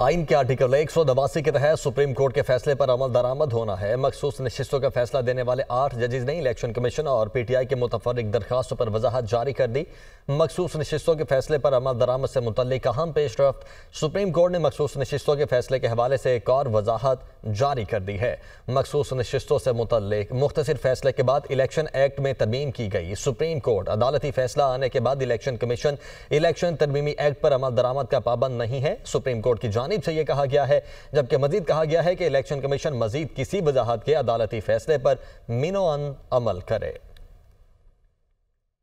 आइन के आर्टिकल एक सौ नवासी के तहत सुप्रीम कोर्ट के फैसले पर अमल दरामद होना है मखसूस नशस्तों का फैसला देने वाले आठ जजेज ने इलेक्शन कमीशन और पीटीआई के मुतफरक दरखास्तों पर वजाहत जारी कर दी मखसूस नशस्तों के फैसले पर अमल दरामद से मुतक अहम पेश रफ्त सुप्रीम कोर्ट ने मखसूस नशस्तों के फैसले के हवाले से एक और वजाहत जारी कर दी है मखसूस नशस्तों से मुतक मुख्तर फैसले के बाद इलेक्शन एक्ट में तरमीम की गई सुप्रीम कोर्ट अदालती फैसला आने के बाद इलेक्शन कमीशन इलेक्शन तरमीमी एक्ट पर अमल दरामद का पाबंद नहीं है सुप्रीम कोर्ट की जानब से यह कहा गया है जबकि मजीद कहा गया है कि इलेक्शन कमीशन मजीद किसी वजाहत के अदालती फैसले पर मिनोअन अमल करे